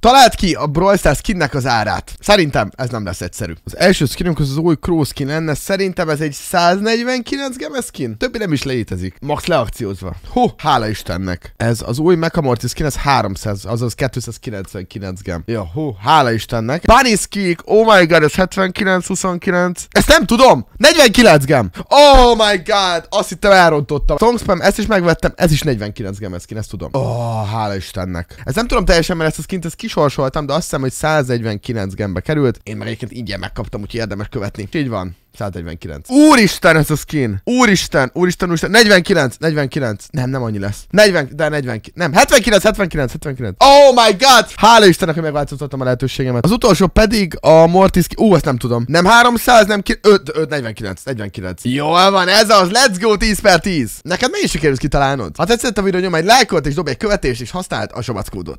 Találd ki a Brawl Stars skinnek az árát. Szerintem ez nem lesz egyszerű. Az első skinünk az, az új Crow skin lenne, szerintem ez egy 149 gemes skin. Többi nem is létezik. Max leakciózva. Hú, hála Istennek. Ez az új Mechamorty skin, ez 300, azaz 299 gem. Ja, hú, hála Istennek. Bunny skin, oh my god, ez 79, 29. Ezt nem tudom! 49 gem! Oh my god, azt hittem elrontottam. Songspam, ezt is megvettem, ez is 49 gemes skin, ezt tudom. Oh, hála Istennek. Ez nem tudom teljesen, mert ezt a skint, ez kis kisorsoltam, de azt hiszem, hogy 149 gembe került. Én már egyébként ingyen megkaptam, úgyhogy érdemes követni. Így van. 149. Úristen ez a skin! Úristen, úristen, úristen. 49, 49. Nem, nem annyi lesz. 40, de 40, nem. 79, 79, 79. Oh my god! Hála Istennek, hogy megváltoztattam a lehetőségemet. Az utolsó pedig a Mortis... Ú, ezt nem tudom. Nem 300, nem 5, 5, 49, 49. Jó van, ez az. Let's go 10 per 10. Neked is sikerült kitalálnod? Ha tetszett a videó, nyomj egy lájkot és dobj egy követést és használd a sobackódot.